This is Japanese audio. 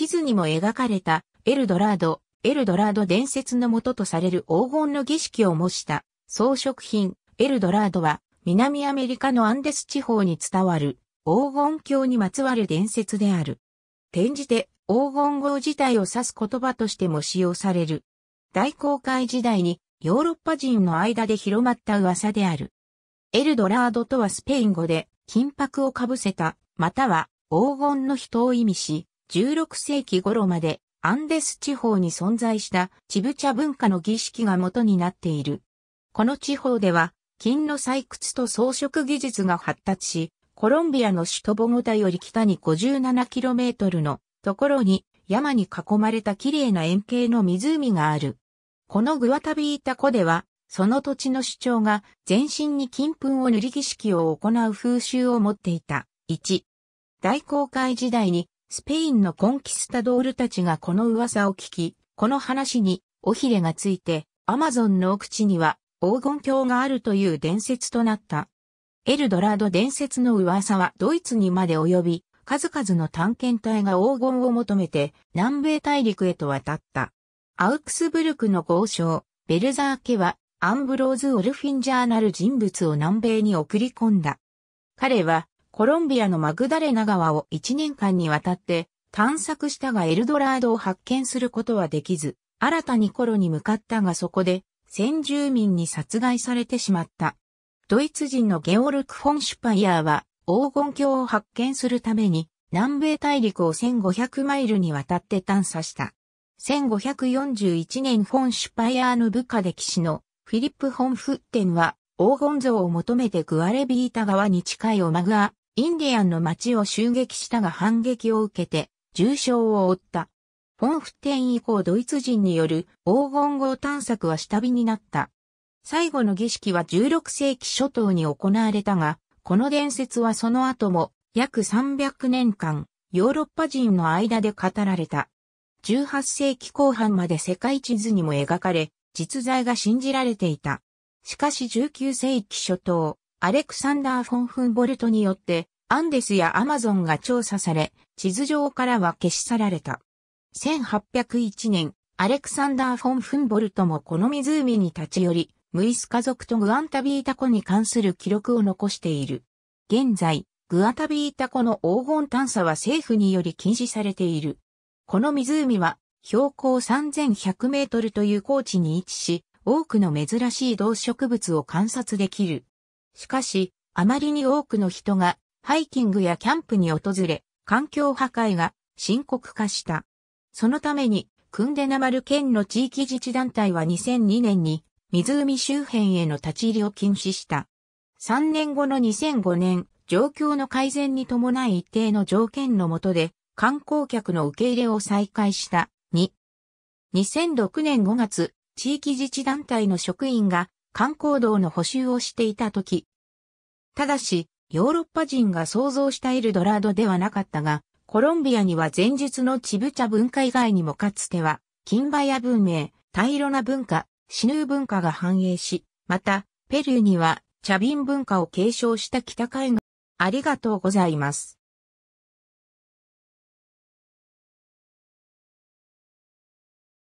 地図にも描かれたエルドラード、エルドラード伝説のもととされる黄金の儀式を模した装飾品、エルドラードは南アメリカのアンデス地方に伝わる黄金鏡にまつわる伝説である。転じて黄金号自体を指す言葉としても使用される。大航海時代にヨーロッパ人の間で広まった噂である。エルドラードとはスペイン語で金箔をかぶせた、または黄金の人を意味し、16世紀頃までアンデス地方に存在したチブチャ文化の儀式が元になっている。この地方では金の採掘と装飾技術が発達し、コロンビアの首都ボゴタより北に 57km のところに山に囲まれた綺麗な円形の湖がある。このグアタビータ湖では、その土地の主張が全身に金粉を塗り儀式を行う風習を持っていた。1。大航海時代にスペインのコンキスタドールたちがこの噂を聞き、この話に尾ひれがついて、アマゾンの奥地には黄金鏡があるという伝説となった。エルドラード伝説の噂はドイツにまで及び、数々の探検隊が黄金を求めて南米大陸へと渡った。アウクスブルクの豪商、ベルザー家はアンブローズ・オルフィンジャーなる人物を南米に送り込んだ。彼はコロンビアのマグダレナ川を1年間にわたって探索したがエルドラードを発見することはできず、新たにコロに向かったがそこで先住民に殺害されてしまった。ドイツ人のゲオルク・フォンシュパイヤーは黄金鏡を発見するために南米大陸を1500マイルにわたって探査した。1541年フォンシュパイヤーの部下で騎士のフィリップ・ホンフッテンは黄金像を求めてグアレビータ川に近いオマグアインディアンの町を襲撃したが反撃を受けて重傷を負った。フォンフテン以降ドイツ人による黄金号探索は下火になった。最後の儀式は16世紀初頭に行われたが、この伝説はその後も約300年間ヨーロッパ人の間で語られた。18世紀後半まで世界地図にも描かれ、実在が信じられていた。しかし19世紀初頭、アレクサンダー・フォン・フンボルトによって、アンデスやアマゾンが調査され、地図上からは消し去られた。1801年、アレクサンダー・フォン・フンボルトもこの湖に立ち寄り、ムイス家族とグアンタビータ湖に関する記録を残している。現在、グアタビータ湖の黄金探査は政府により禁止されている。この湖は、標高3100メートルという高地に位置し、多くの珍しい動植物を観察できる。しかし、あまりに多くの人がハイキングやキャンプに訪れ、環境破壊が深刻化した。そのために、クンデナマル県の地域自治団体は2002年に湖周辺への立ち入りを禁止した。3年後の2005年、状況の改善に伴い一定の条件の下で観光客の受け入れを再開した。2、2006年5月、地域自治団体の職員が観光道の補修をしていた時。ただし、ヨーロッパ人が想像したエルドラードではなかったが、コロンビアには前述のチブチャ文化以外にもかつては、キンバヤ文明、タイロナ文化、シヌー文化が繁栄し、また、ペルーには、チャビン文化を継承した北海岸。ありがとうございます。